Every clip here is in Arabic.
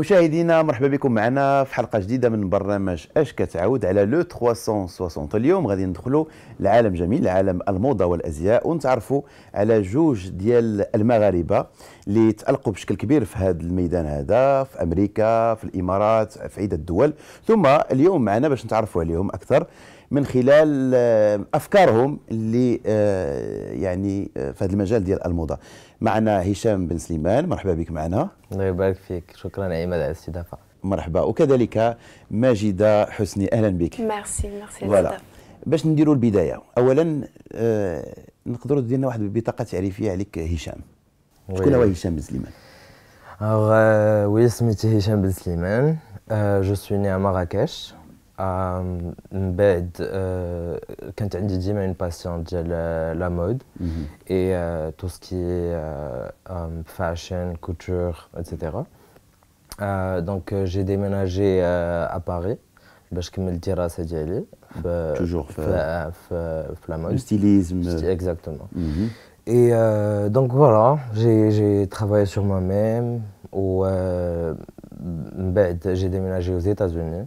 مشاهدينا مرحبا بكم معنا في حلقه جديده من برنامج اش كتعاود على لو 360 اليوم غادي ندخلوا لعالم جميل عالم الموضه والازياء ونتعرفوا على جوج ديال المغاربه اللي تالقوا بشكل كبير في هذا الميدان هذا في امريكا في الامارات في عده دول ثم اليوم معنا باش نتعرفوا عليهم اكثر من خلال آه، افكارهم اللي آه، يعني آه، في هذا المجال ديال الموضه معنا هشام بن سليمان مرحبا بك معنا الله يبارك فيك شكرا عماد على الاستضافه مرحبا وكذلك ماجده حسني اهلا بك ميرسي ميرسي فوالا باش نديروا البدايه اولا آه نقدروا ديرنا واحد البطاقه تعريفيه عليك هشام شكون هو هشام بن سليمان وي euh, سميتي هشام بن سليمان جو سوي ني à Marrakech Mbède, euh, euh, quand tu as dit, mais une passion de la mode mhm. et euh, tout ce qui est um, fashion, couture, etc. Donc j'ai déménagé à Paris, parce que me le dira, c'est d'y aller. Toujours Stylisme, exactement. Mhm. Et donc voilà, j'ai travaillé sur moi-même. Mbède, j'ai déménagé aux États-Unis.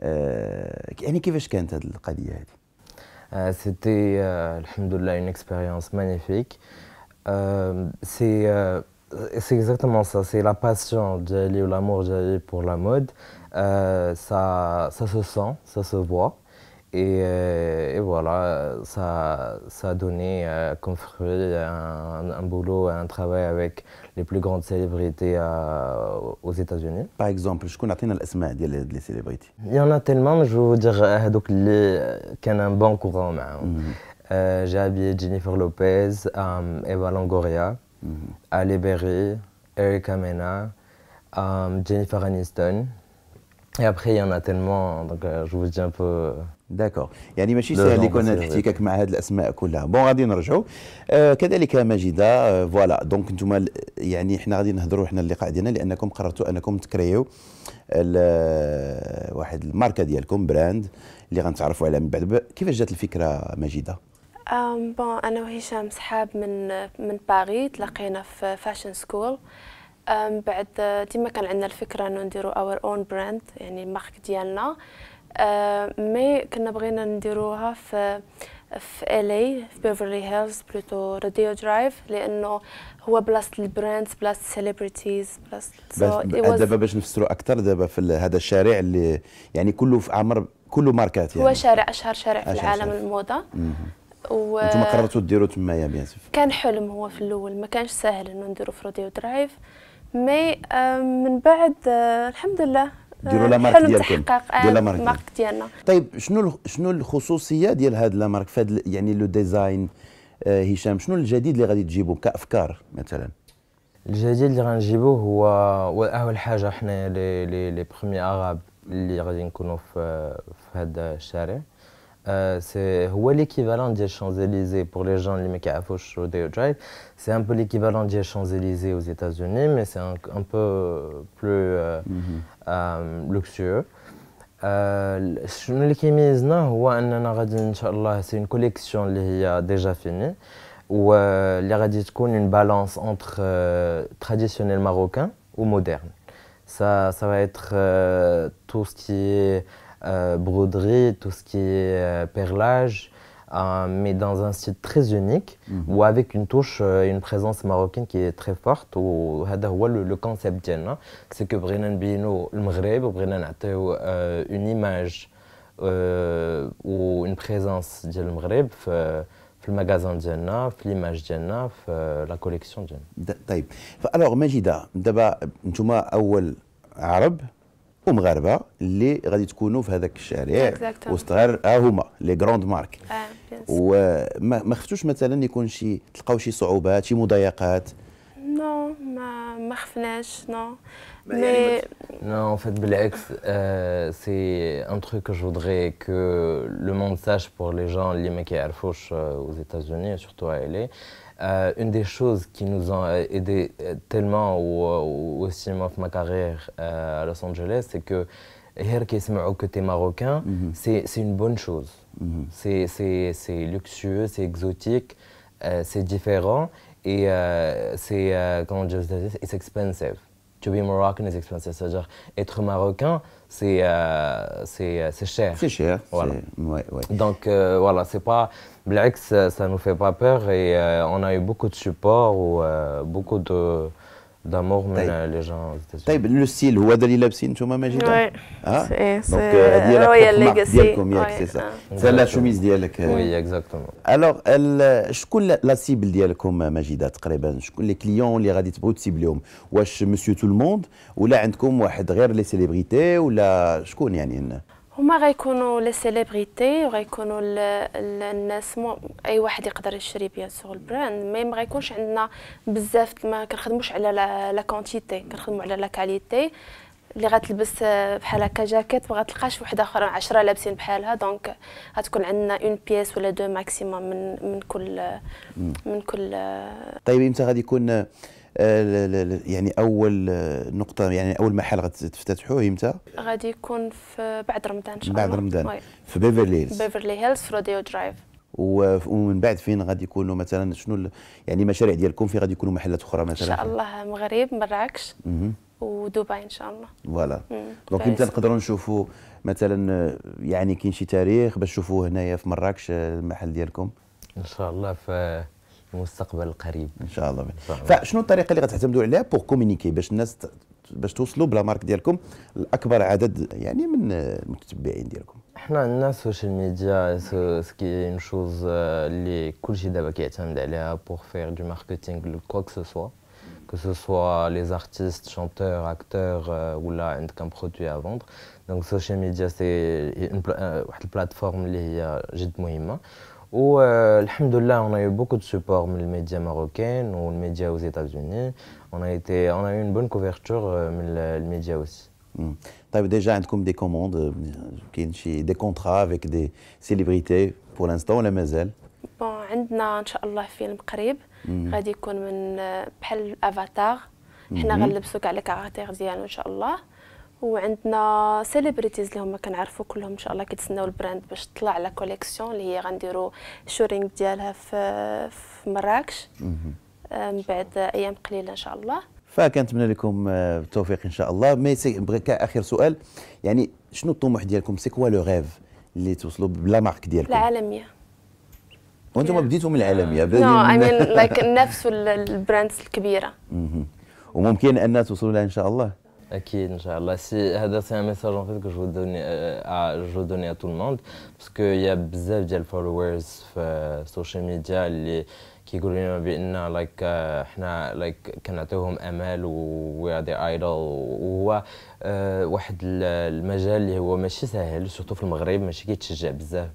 C'était, c'était une expérience magnifique euh, euh, c'est exactement ça c'est la passion de ou l'amour pour la mode euh, ça se sent ça se voit euh, et, voilà, ça, a donné euh, comme fruit un, boulot, un travail avec les plus grandes célébrités euh, aux États-Unis. Par exemple, je connais les célébrités. Il y en a tellement, mais je veux vous dire, qu'il y a un bon courant. Hein. Mhm. J'ai habillé Jennifer Lopez, Eva Longoria, mhm. Ali Berry, Eric Mena, Jennifer Aniston. Et après, il y en a tellement, donc euh, je vous dis un peu. داكور يعني ماشي ساهل يكون الاحتكاك مع هذه الاسماء كلها بون غادي نرجعوا آه كذلك ماجده آه فوالا دونك انتم يعني حنا غادي نهضروا حنا اللقاء ديالنا لانكم قررتوا انكم تكريو واحد الماركه ديالكم براند اللي غنتعرفوا عليها من بعد كيفاش جات الفكره ماجده بون انا وهشام صحاب من من باريس تلاقينا في فاشن سكول بعد ديما كان عندنا الفكره انه نديرو اور اون براند يعني المارك ديالنا مي كنا بغينا نديروها في في الي في بيفرلي هيلز بلوتو راديو درايف لانه هو بلاصه البراندز بلاصه السيلبرتيز بلاصه دابا باش نفسرو اكثر دابا في هذا الشارع اللي يعني كله في عمر كله ماركات يعني هو شارع اشهر شارع في أشهر العالم شارع. الموضه و انتم قررتوا ديروا تمايا بيان كان حلم هو في الاول ما كانش ساهل انه نديروا في راديو درايف مي آه، من بعد آه، الحمد لله آه، ديروا لا مارك ديالكم ديال مارك ديالنا طيب شنو شنو الخصوصيه ديال هذا لا مارك فهاد يعني لو ديزاين هشام شنو الجديد اللي غادي تجيبوه كافكار مثلا الجديد اللي غنجيبوه هو اول حاجه حنا لي لي لي برومي اللي غادي نكونوا في في هذا الشارع Euh, c'est l'équivalent des Champs-Élysées pour les gens qui كيعرفوش Rodeo Drive c'est un peu l'équivalent des Champs-Élysées aux États-Unis mais c'est un, peu plus euh, mm-hmm. euh, luxueux c'est une nous هو اننا غادي ان شاء الله سي اون كوليكسيون اللي هي ديجا فيني واللي غادي تكون balance entre euh, traditionnel ça ça va être euh, tout ce qui est euh, broderie, tout ce qui est euh, perlage, euh, mais dans un site très unique, mhm. ou avec une touche et une présence marocaine qui est très forte. Ou, le, le concept diana, hein. c'est que Brennan Bino, le Maghreb, Brennan une image ou une présence du Maghreb. في le magasin, في ليماج ديالنا في لا collection. ديالنا طيب d'abord, vous êtes نتوما arabe, ومغاربه اللي غادي تكونوا في هذاك الشارع وسط غير ها هما لي كروند مارك آه، وما خفتوش مثلا يكون شي تلقاو شي صعوبات شي مضايقات نو ما ما خفناش نو مي نو ان فيت بالعكس سي ان تروك جو je كو لو مون ساج sache لي جون اللي ما كيعرفوش اوز etats سورتو ايلي Euh, une des choses qui nous ont euh, aidé euh, tellement au, au cinéma de ma carrière à Los Angeles, c'est que hier qui que marocain, mhm. c'est une bonne chose. Mhm. C'est luxueux, c'est exotique, c'est différent et c'est, comment dire, c'est « expensive to be Moroccan is expensive. C'est-à-dire, être marocain, c'est euh, euh, c'est cher. C'est cher. Voilà. Ouais, ouais. Donc, euh, voilà, c'est pas. Black, ça nous fait pas peur et on a eu beaucoup de support ou beaucoup de d'amour mais les gens le style ou à de l'élégance ou ma magie Oui, ah? euh, elle a comme il est ça ah. c'est la chemise d'iel que oui exactement alors euh, je suis la cible d'iel comme euh, magie date quasiment les clients les radis brut cible suis monsieur tout le monde ou je êtes comme les célébrités ou là je suis هما غيكونوا لي سيليبريتي وغيكونوا الناس مو اي واحد يقدر يشري بيان سور البراند مي ما غيكونش عندنا بزاف ما كنخدموش على لا كونتيتي كنخدموا على لا كاليتي اللي غتلبس بحال هكا جاكيت ما غتلقاش وحده اخرى 10 لابسين بحالها دونك غتكون عندنا اون بيس ولا دو ماكسيموم من من كل من كل طيب امتى غادي يكون آه، يعني اول آه، نقطه يعني اول محل غتفتتحوه امتى غادي يكون في بعد رمضان ان شاء الله بعد رمضان في بيفرلي هيلز بيفرلي هيلز روديو درايف ومن بعد فين غادي يكونوا مثلا شنو يعني المشاريع ديالكم فين غادي يكونوا محلات اخرى مثلا ان شاء الله المغرب مراكش ودبي ان شاء الله فوالا دونك امتى نقدروا نشوفوا مثلا آه، يعني كاين شي تاريخ باش تشوفوه هنايا في مراكش المحل ديالكم ان شاء الله في المستقبل القريب ان شاء الله فشنو الطريقه اللي غتعتمدوا عليها بور كومينيكي باش الناس باش توصلوا بلا مارك ديالكم لاكبر عدد يعني من المتتبعين ديالكم حنا عندنا السوشيال ميديا سكي اون شوز آه، اللي كلشي دابا كيعتمد عليها بور فير دو ماركتينغ كوا كو سوا كو ce soit les artistes, chanteurs, acteurs euh, ou là un produit à vendre. Donc social media c'est une, pla euh, une Ou euh, on a eu beaucoup de support mais les médias marocains ou des médias aux États-Unis. On, a été, on a eu une bonne couverture euh, mais les, médias aussi. Mmh. Tu déjà des commandes, euh, des contrats avec des célébrités pour l'instant ou la mazel بون عندنا ان film الله فيلم قريب hmm. غادي يكون من On افاتار حنا hmm. غنلبسو كاع وعندنا سيليبريتيز اللي هما كنعرفوا كلهم ان شاء الله كيتسناو البراند باش تطلع لا كوليكسيون اللي هي غنديروا شورينغ ديالها في, في مراكش آه، من بعد ايام قليله ان شاء الله فكنتمنى لكم آه، التوفيق ان شاء الله مي بغيت اخر سؤال يعني شنو الطموح ديالكم سي كوا لو ريف اللي توصلوا بلا مارك ديالكم العالميه وانتم yeah. بديتوا من العالميه نو اي مين لايك نفسوا البراندز الكبيره وممكن ان توصلوا لها ان شاء الله ok Inch'Allah. c'est un message en fait que je veux donner euh، à, tout le monde parce qu'il y a beaucoup de followers sur social media sociaux qui بان حنا واحد المجال هو ماشي سورتو المغرب ماشي كيتشجع بزاف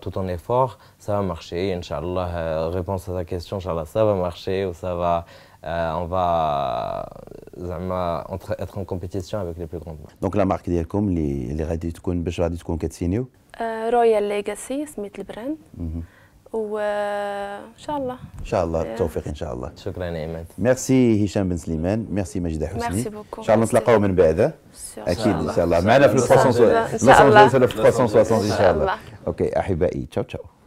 tout ton effort, ça va marcher. Inch'Allah, euh, réponse à ta question, Inch'Allah, ça va marcher ou ça va. Euh, on va être en compétition avec les plus grandes marques. Donc la marque ديالكم اللي les غادي تكون باش غادي تكون Royal Legacy ليغاسي سميت brand وان شاء الله ان شاء الله التوفيق ان شاء الله شكرا ايمان ميرسي هشام بن سليمان ميرسي مجده حسني ان شاء الله نتلاقاو من بعد آه؟ اكيد ان شاء الله معنا في 360 في 360 ان شاء الله اوكي احبائي تشاو تشاو